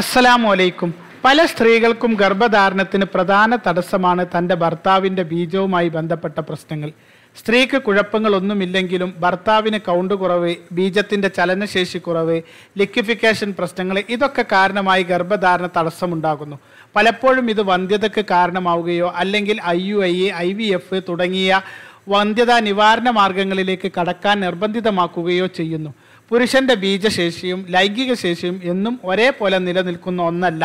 അസ്സലാമു അലൈക്കും പല സ്ത്രീകൾക്കും ഗർഭധാരണത്തിന് പ്രധാന തടസ്സമാണ് തൻ്റെ ഭർത്താവിൻ്റെ ബീജവുമായി ബന്ധപ്പെട്ട പ്രശ്നങ്ങൾ സ്ത്രീക്ക് കുഴപ്പങ്ങളൊന്നുമില്ലെങ്കിലും ഭർത്താവിന് കൗണ്ട് കുറവ് ബീജത്തിൻ്റെ ചലനശേഷി കുറവ് ലിക്വിഫിക്കേഷൻ പ്രശ്നങ്ങൾ ഇതൊക്കെ കാരണമായി ഗർഭധാരണ തടസ്സമുണ്ടാകുന്നു പലപ്പോഴും ഇത് വന്ധ്യതയ്ക്ക് കാരണമാവുകയോ അല്ലെങ്കിൽ I U I I V F തുടങ്ങിയ വന്ധ്യതാ നിവാരണ മാർഗങ്ങളിലേക്ക് കടക്കാൻ നിർബന്ധിതമാക്കുകയോ ചെയ്യുന്നു പുരുഷന്റെ ബീജശേഷിയും ലൈംഗിക ശേഷിയും എന്നും ഒരേപോലെ നിലനിൽക്കുന്ന ഒന്നല്ല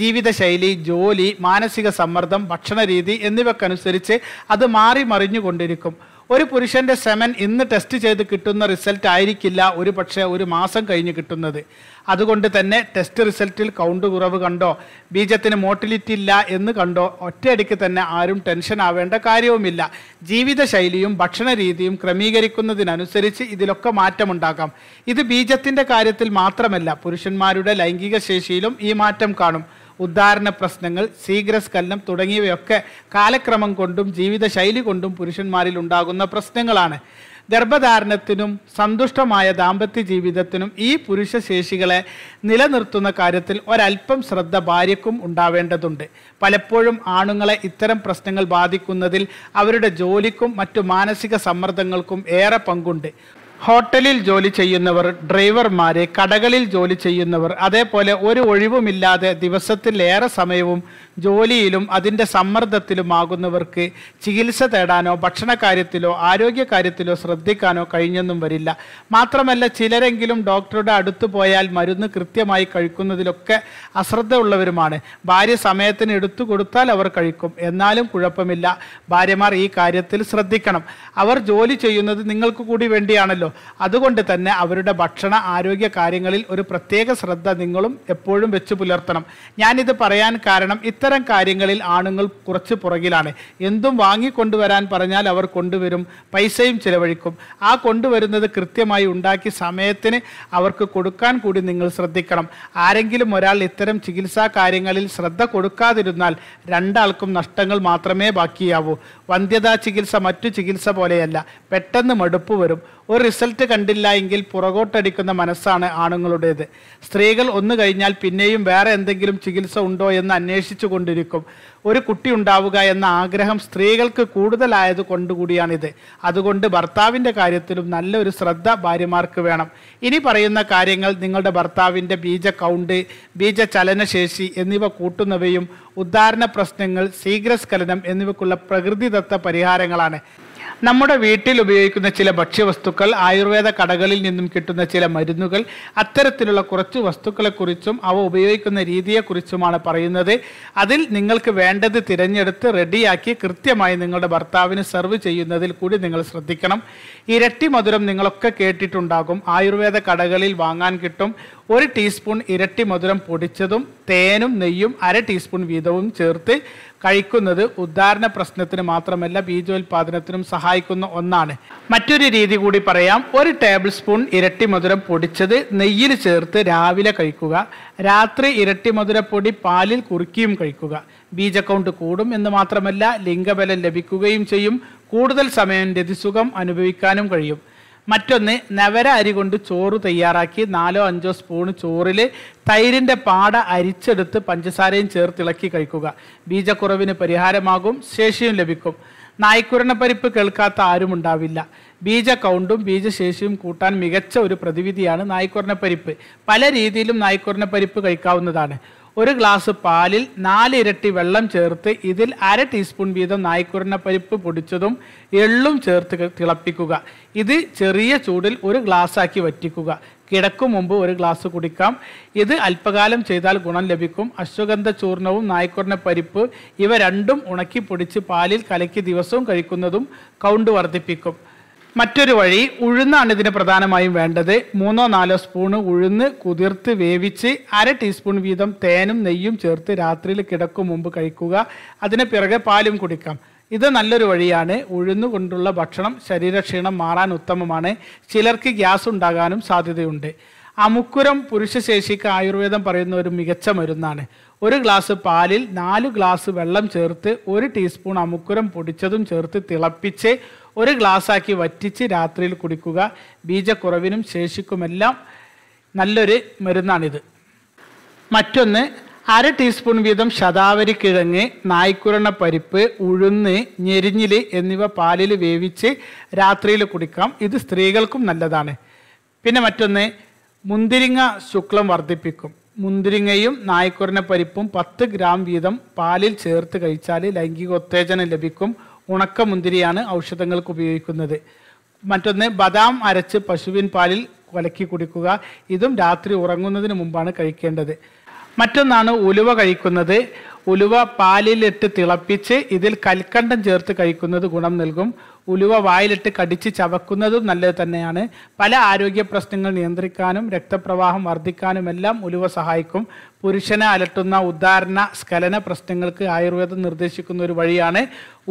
ജീവിതശൈലി ജോലി മാനസിക സമ്മർദ്ദം ഭക്ഷണരീതി എന്നിവക്കനുസരിച്ച് അത് മാറി മറിഞ്ഞുകൊണ്ടിരിക്കും ഒരു പുരുഷൻ്റെ സെമൻ ഇന്ന് ടെസ്റ്റ് ചെയ്ത് കിട്ടുന്ന റിസൾട്ട് ആയിരിക്കില്ല ഒരു പക്ഷേ ഒരു മാസം കഴിഞ്ഞ് കിട്ടുന്നത് അതുകൊണ്ട് തന്നെ ടെസ്റ്റ് റിസൾട്ടിൽ കൗണ്ട് കുറവ് കണ്ടോ ബീജത്തിന് മോട്ടിലിറ്റി ഇല്ല എന്ന് കണ്ടോ ഒറ്റയടിക്ക് തന്നെ ആരും ടെൻഷൻ ആവേണ്ട കാര്യവുമില്ല ജീവിതശൈലിയും ഭക്ഷണ രീതിയും ക്രമീകരിക്കുന്നതിനനുസരിച്ച് ഇതിലൊക്കെ മാറ്റമുണ്ടാക്കാം ഇത് ബീജത്തിൻ്റെ കാര്യത്തിൽ മാത്രമല്ല പുരുഷന്മാരുടെ ലൈംഗിക ശേഷിയിലും ഈ മാറ്റം കാണും ഉദ്ധാരണ പ്രശ്നങ്ങൾ ശീഘ്രസ്കലനം തുടങ്ങിയവയൊക്കെ കാലക്രമം കൊണ്ടും ജീവിതശൈലി കൊണ്ടും പുരുഷന്മാരിൽ ഉണ്ടാകുന്ന പ്രശ്നങ്ങളാണ് ഗർഭധാരണത്തിനും സന്തുഷ്ടമായ ദാമ്പത്യ ജീവിതത്തിനും ഈ പുരുഷശേഷികളെ നിലനിർത്തുന്ന കാര്യത്തിൽ ഒരൽപ്പം ശ്രദ്ധ ഭാര്യക്കും ഉണ്ടാവേണ്ടതുണ്ട് പലപ്പോഴും ആണുങ്ങളെ ഇത്തരം പ്രശ്നങ്ങൾ ബാധിക്കുന്നതിൽ അവരുടെ ജോലിക്കും മറ്റു മാനസിക സമ്മർദ്ദങ്ങൾക്കും ഏറെ പങ്കുണ്ട് ഹോട്ടലിൽ ജോലി ചെയ്യുന്നവർ ഡ്രൈവർമാരെ കടകളിൽ ജോലി ചെയ്യുന്നവർ അതേപോലെ ഒരു ഒഴിവുമില്ലാതെ ദിവസത്തിലേറെ സമയവും ജോലിയിലും അതിൻ്റെ സമ്മർദ്ദത്തിലുമാകുന്നവർക്ക് ചികിത്സ തേടാനോ ഭക്ഷണകാര്യത്തിലോ ആരോഗ്യകാര്യത്തിലോ ശ്രദ്ധിക്കാനോ കഴിഞ്ഞെന്നും വരില്ല മാത്രമല്ല ചിലരെങ്കിലും ഡോക്ടറുടെ അടുത്ത് പോയാൽ മരുന്ന് കൃത്യമായി കഴിക്കുന്നതിലൊക്കെ അശ്രദ്ധ ഉള്ളവരുമാണ് ഭാര്യ സമയത്തിന് എടുത്തു കൊടുത്താൽ അവർ കഴിക്കും എന്നാലും കുഴപ്പമില്ല ഭാര്യമാർ ഈ കാര്യത്തിൽ ശ്രദ്ധിക്കണം അവർ ജോലി ചെയ്യുന്നത് നിങ്ങൾക്ക് കൂടി വേണ്ടിയാണല്ലോ അതുകൊണ്ട് തന്നെ അവരുടെ ഭക്ഷണ ആരോഗ്യ കാര്യങ്ങളിൽ ഒരു പ്രത്യേക ശ്രദ്ധ നിങ്ങളും എപ്പോഴും വെച്ച് പുലർത്തണം ഞാനിത് പറയാൻ കാരണം ഇത്തരം കാര്യങ്ങളിൽ ആണുങ്ങൾ കുറച്ച് പുറകിലാണ് എന്തും വാങ്ങിക്കൊണ്ടുവരാൻ പറഞ്ഞാൽ അവർ കൊണ്ടുവരും പൈസയും ചിലവഴിക്കും ആ കൊണ്ടുവരുന്നത് കൃത്യമായി ഉണ്ടാക്കി സമയത്തിന് അവർക്ക് കൊടുക്കാൻ കൂടി നിങ്ങൾ ശ്രദ്ധിക്കണം ആരെങ്കിലും ഒരാൾ ഇത്തരം ചികിത്സാ കാര്യങ്ങളിൽ ശ്രദ്ധ കൊടുക്കാതിരുന്നാൽ രണ്ടാൾക്കും നഷ്ടങ്ങൾ മാത്രമേ ബാക്കിയാവൂ വന്ധ്യതാ ചികിത്സ മറ്റു ചികിത്സ പോലെയല്ല പെട്ടെന്ന് മടുപ്പ് വരും ഒരു റിസൾട്ട് കണ്ടില്ല എങ്കിൽ പുറകോട്ടടിക്കുന്ന മനസ്സാണ് ആണുങ്ങളുടേത് സ്ത്രീകൾ ഒന്ന് കഴിഞ്ഞാൽ പിന്നെയും വേറെ എന്തെങ്കിലും ചികിത്സ ഉണ്ടോ എന്ന് അന്വേഷിച്ചു കൊണ്ടിരിക്കും ഒരു കുട്ടി ഉണ്ടാവുക എന്ന ആഗ്രഹം സ്ത്രീകൾക്ക് കൂടുതലായത് കൊണ്ടുകൂടിയാണിത് അതുകൊണ്ട് ഭർത്താവിൻ്റെ കാര്യത്തിലും നല്ലൊരു ശ്രദ്ധ ഭാര്യമാർക്ക് വേണം ഇനി പറയുന്ന കാര്യങ്ങൾ നിങ്ങളുടെ ഭർത്താവിൻ്റെ ബീജ കൗണ്ട് ബീജ ചലനശേഷി എന്നിവ കൂട്ടുന്നവയും ഉദ്ധാരണ പ്രശ്നങ്ങൾ ശീഘ്രസ്ഖലനം എന്നിവയ്ക്കുള്ള പ്രകൃതിദത്ത പരിഹാരങ്ങളാണ് നമ്മുടെ വീട്ടിൽ ഉപയോഗിക്കുന്ന ചില ഭക്ഷ്യവസ്തുക്കൾ ആയുർവേദ കടകളിൽ നിന്നും കിട്ടുന്ന ചില മരുന്നുകൾ അത്തരത്തിലുള്ള കുറച്ച് വസ്തുക്കളെക്കുറിച്ചും അവ ഉപയോഗിക്കുന്ന രീതിയെക്കുറിച്ചുമാണ് പറയുന്നത് അതിൽ നിങ്ങൾക്ക് വേണ്ടത് തിരഞ്ഞെടുത്ത് റെഡിയാക്കി കൃത്യമായി നിങ്ങളുടെ ഭർത്താവിന് സെർവ് ചെയ്യുന്നതിൽ കൂടി നിങ്ങൾ ശ്രദ്ധിക്കണം ഇരട്ടി മധുരം നിങ്ങളൊക്കെ കേട്ടിട്ടുണ്ടാകും ആയുർവേദ കടകളിൽ വാങ്ങാൻ കിട്ടും ഒരു ടീസ്പൂൺ ഇരട്ടി മധുരം പൊടിച്ചതും തേനും നെയ്യും അര ടീസ്പൂൺ വീതവും ചേർത്ത് കഴിക്കുന്നത് ഉദ്ധാരണ പ്രശ്നത്തിന് മാത്രമല്ല ബീജോൽപാദനത്തിനും സഹായിക്കുന്ന ഒന്നാണ് മറ്റൊരു രീതി കൂടി പറയാം ഒരു ടേബിൾ സ്പൂൺ ഇരട്ടി മധുരം പൊടിച്ചത് നെയ്യിൽ ചേർത്ത് രാവിലെ കഴിക്കുക രാത്രി ഇരട്ടി മധുരപ്പൊടി പാലിൽ കുറുക്കിയും കഴിക്കുക ബീജ കൗണ്ട് കൂടും എന്ന് മാത്രമല്ല ലിംഗബലം ലഭിക്കുകയും ചെയ്യും കൂടുതൽ സമയം രതിസുഖം അനുഭവിക്കാനും കഴിയും മറ്റൊന്ന് നവര അരി കൊണ്ട് ചോറ് തയ്യാറാക്കി നാലോ അഞ്ചോ സ്പൂണ് ചോറിൽ തൈരിൻ്റെ പാട അരിച്ചെടുത്ത് പഞ്ചസാരയും ചേർത്തിളക്കി കഴിക്കുക ബീജക്കുറവിന് പരിഹാരമാകും ശേഷിയും ലഭിക്കും പരിപ്പ് കേൾക്കാത്ത ആരും ഉണ്ടാവില്ല ബീജ കൗണ്ടും ബീജശേഷിയും കൂട്ടാൻ മികച്ച ഒരു പ്രതിവിധിയാണ് പരിപ്പ് പല രീതിയിലും പരിപ്പ് കഴിക്കാവുന്നതാണ് ഒരു ഗ്ലാസ് പാലിൽ നാല് ഇരട്ടി വെള്ളം ചേർത്ത് ഇതിൽ അര ടീസ്പൂൺ വീതം നായ്ക്കുരന പരിപ്പ് പൊടിച്ചതും എള്ളും ചേർത്ത് തിളപ്പിക്കുക ഇത് ചെറിയ ചൂടിൽ ഒരു ഗ്ലാസ്സാക്കി വറ്റിക്കുക കിടക്കും മുമ്പ് ഒരു ഗ്ലാസ് കുടിക്കാം ഇത് അല്പകാലം ചെയ്താൽ ഗുണം ലഭിക്കും അശ്വഗന്ധ ചൂർണവും നായ്ക്കുരന പരിപ്പ് ഇവ രണ്ടും ഉണക്കി പൊടിച്ച് പാലിൽ കലക്കി ദിവസവും കഴിക്കുന്നതും കൗണ്ട് വർദ്ധിപ്പിക്കും മറ്റൊരു വഴി ഉഴുന്നാണ് ഇതിന് പ്രധാനമായും വേണ്ടത് മൂന്നോ നാലോ സ്പൂണ് ഉഴുന്ന് കുതിർത്ത് വേവിച്ച് അര ടീസ്പൂൺ വീതം തേനും നെയ്യും ചേർത്ത് രാത്രിയിൽ കിടക്കും മുമ്പ് കഴിക്കുക അതിന് പിറകെ പാലും കുടിക്കാം ഇത് നല്ലൊരു വഴിയാണ് ഉഴുന്നു കൊണ്ടുള്ള ഭക്ഷണം ശരീരക്ഷീണം മാറാൻ ഉത്തമമാണ് ചിലർക്ക് ഗ്യാസ് ഉണ്ടാകാനും സാധ്യതയുണ്ട് അമുക്കുരം പുരുഷശേഷിക്ക് ആയുർവേദം പറയുന്ന ഒരു മികച്ച മരുന്നാണ് ഒരു ഗ്ലാസ് പാലിൽ നാല് ഗ്ലാസ് വെള്ളം ചേർത്ത് ഒരു ടീസ്പൂൺ അമുക്കുരം പൊടിച്ചതും ചേർത്ത് തിളപ്പിച്ച് ഒരു ഗ്ലാസ്സാക്കി വറ്റിച്ച് രാത്രിയിൽ കുടിക്കുക ബീജക്കുറവിനും ശേഷിക്കുമെല്ലാം നല്ലൊരു മരുന്നാണിത് മറ്റൊന്ന് അര ടീസ്പൂൺ വീതം ശതാവരി കിഴങ്ങ് നായ്ക്കുരണ പരിപ്പ് ഉഴുന്ന് ഞെരിഞ്ഞില് എന്നിവ പാലിൽ വേവിച്ച് രാത്രിയിൽ കുടിക്കാം ഇത് സ്ത്രീകൾക്കും നല്ലതാണ് പിന്നെ മറ്റൊന്ന് മുന്തിരിങ്ങ ശുക്ലം വർദ്ധിപ്പിക്കും മുന്തിരിങ്ങയും നായ്ക്കുരണ പരിപ്പും പത്ത് ഗ്രാം വീതം പാലിൽ ചേർത്ത് കഴിച്ചാൽ ലൈംഗിക ഉത്തേജനം ലഭിക്കും ഉണക്ക മുന്തിരിയാണ് ഔഷധങ്ങൾക്ക് ഉപയോഗിക്കുന്നത് മറ്റൊന്ന് ബദാം അരച്ച് പശുവിൻ പാലിൽ കലക്കി കുടിക്കുക ഇതും രാത്രി ഉറങ്ങുന്നതിന് മുമ്പാണ് കഴിക്കേണ്ടത് മറ്റൊന്നാണ് ഉലുവ കഴിക്കുന്നത് ഉലുവ പാലിലിട്ട് തിളപ്പിച്ച് ഇതിൽ കൽക്കണ്ടം ചേർത്ത് കഴിക്കുന്നത് ഗുണം നൽകും ഉലുവ വായിലിട്ട് കടിച്ച് ചവക്കുന്നതും നല്ലത് തന്നെയാണ് പല ആരോഗ്യ പ്രശ്നങ്ങൾ നിയന്ത്രിക്കാനും രക്തപ്രവാഹം വർദ്ധിക്കാനും എല്ലാം ഉലുവ സഹായിക്കും പുരുഷനെ അലട്ടുന്ന ഉദാഹരണ സ്കലന പ്രശ്നങ്ങൾക്ക് ആയുർവേദം നിർദ്ദേശിക്കുന്ന ഒരു വഴിയാണ്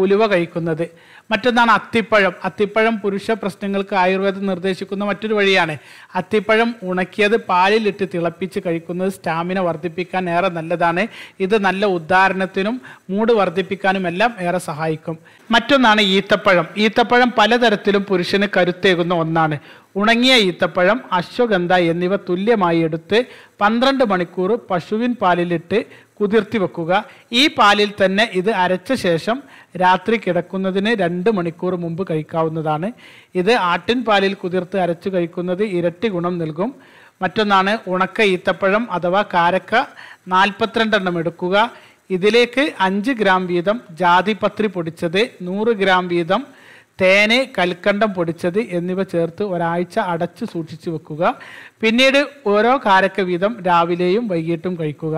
ഉലുവ കഴിക്കുന്നത് മറ്റൊന്നാണ് അത്തിപ്പഴം അത്തിപ്പഴം പുരുഷ പ്രശ്നങ്ങൾക്ക് ആയുർവേദം നിർദ്ദേശിക്കുന്ന മറ്റൊരു വഴിയാണ് അത്തിപ്പഴം ഉണക്കിയത് പാലിലിട്ട് തിളപ്പിച്ച് കഴിക്കുന്നത് സ്റ്റാമിന വർദ്ധിപ്പിക്കാൻ ഏറെ നല്ലതാണ് ഇത് നല്ല ഉദ്ധാരണത്തിനും മൂട് വർദ്ധിപ്പിക്കാനും എല്ലാം ഏറെ സഹായിക്കും മറ്റൊന്നാണ് ഈത്തപ്പഴം ഈത്തപ്പഴം പലതരത്തിലും പുരുഷന് കരുത്തേകുന്ന ഒന്നാണ് ഉണങ്ങിയ ഈത്തപ്പഴം അശ്വഗന്ധ എന്നിവ തുല്യമായി എടുത്ത് പന്ത്രണ്ട് മണിക്കൂർ പശുവിൻ പാലിലിട്ട് കുതിർത്തി വെക്കുക ഈ പാലിൽ തന്നെ ഇത് അരച്ച ശേഷം രാത്രി കിടക്കുന്നതിന് രണ്ട് മണിക്കൂർ മുമ്പ് കഴിക്കാവുന്നതാണ് ഇത് ആട്ടിൻ പാലിൽ കുതിർത്ത് അരച്ച് കഴിക്കുന്നത് ഇരട്ടി ഗുണം നൽകും മറ്റൊന്നാണ് ഉണക്ക ഈത്തപ്പഴം അഥവാ കാരക്ക നാൽപ്പത്തിരണ്ടെണ്ണം എടുക്കുക ഇതിലേക്ക് അഞ്ച് ഗ്രാം വീതം ജാതിപത്രി പൊടിച്ചത് നൂറ് ഗ്രാം വീതം തേനെ കൽക്കണ്ടം പൊടിച്ചത് എന്നിവ ചേർത്ത് ഒരാഴ്ച അടച്ചു സൂക്ഷിച്ചു വെക്കുക പിന്നീട് ഓരോ കാരക്ക വീതം രാവിലെയും വൈകിട്ടും കഴിക്കുക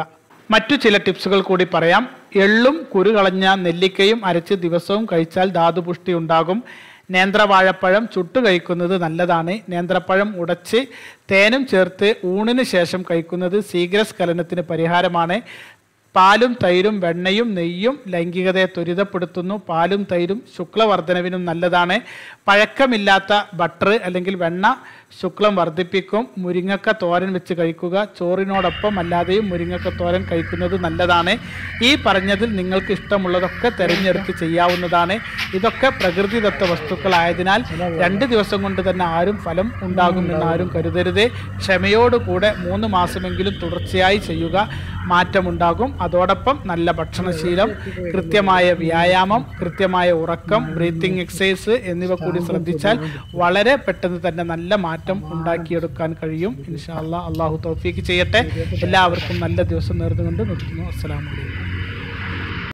മറ്റു ചില ടിപ്സുകൾ കൂടി പറയാം എള്ളും കുരു കളഞ്ഞ നെല്ലിക്കയും അരച്ച് ദിവസവും കഴിച്ചാൽ ധാതുപുഷ്ടി ഉണ്ടാകും നേന്ത്രവാഴപ്പഴം ചുട്ടു കഴിക്കുന്നത് നല്ലതാണ് നേന്ത്രപ്പഴം ഉടച്ച് തേനും ചേർത്ത് ഊണിന് ശേഷം കഴിക്കുന്നത് ശീഘ്രസ്ഖലനത്തിന് പരിഹാരമാണ് പാലും തൈരും വെണ്ണയും നെയ്യും ലൈംഗികതയെ ത്വരിതപ്പെടുത്തുന്നു പാലും തൈരും ശുക്ലവർദ്ധനവിനും നല്ലതാണ് പഴക്കമില്ലാത്ത ബട്ടർ അല്ലെങ്കിൽ വെണ്ണ ശുക്ലം വർദ്ധിപ്പിക്കും മുരിങ്ങക്ക തോരൻ വെച്ച് കഴിക്കുക ചോറിനോടൊപ്പം അല്ലാതെയും മുരിങ്ങക്ക തോരൻ കഴിക്കുന്നത് നല്ലതാണ് ഈ പറഞ്ഞതിൽ നിങ്ങൾക്ക് ഇഷ്ടമുള്ളതൊക്കെ തിരഞ്ഞെടുത്ത് ചെയ്യാവുന്നതാണ് ഇതൊക്കെ പ്രകൃതിദത്ത വസ്തുക്കളായതിനാൽ രണ്ട് ദിവസം കൊണ്ട് തന്നെ ആരും ഫലം ഉണ്ടാകുമെന്ന് ആരും കരുതരുത് ക്ഷമയോടുകൂടെ മൂന്ന് മാസമെങ്കിലും തുടർച്ചയായി ചെയ്യുക മാറ്റമുണ്ടാകും അതോടൊപ്പം നല്ല ഭക്ഷണശീലം കൃത്യമായ വ്യായാമം കൃത്യമായ ഉറക്കം ബ്രീത്തിങ് എക്സസൈസ് എന്നിവ കൂടി ശ്രദ്ധിച്ചാൽ വളരെ പെട്ടെന്ന് തന്നെ നല്ല മാറ്റം ഉണ്ടാക്കിയെടുക്കാൻ കഴിയും ഇൻഷാ അള്ളാഹു തൗഫീക്ക് ചെയ്യട്ടെ എല്ലാവർക്കും നല്ല ദിവസം നേർന്നുകൊണ്ട് നിർത്തുന്നു അസ്സാം വലൈക്കും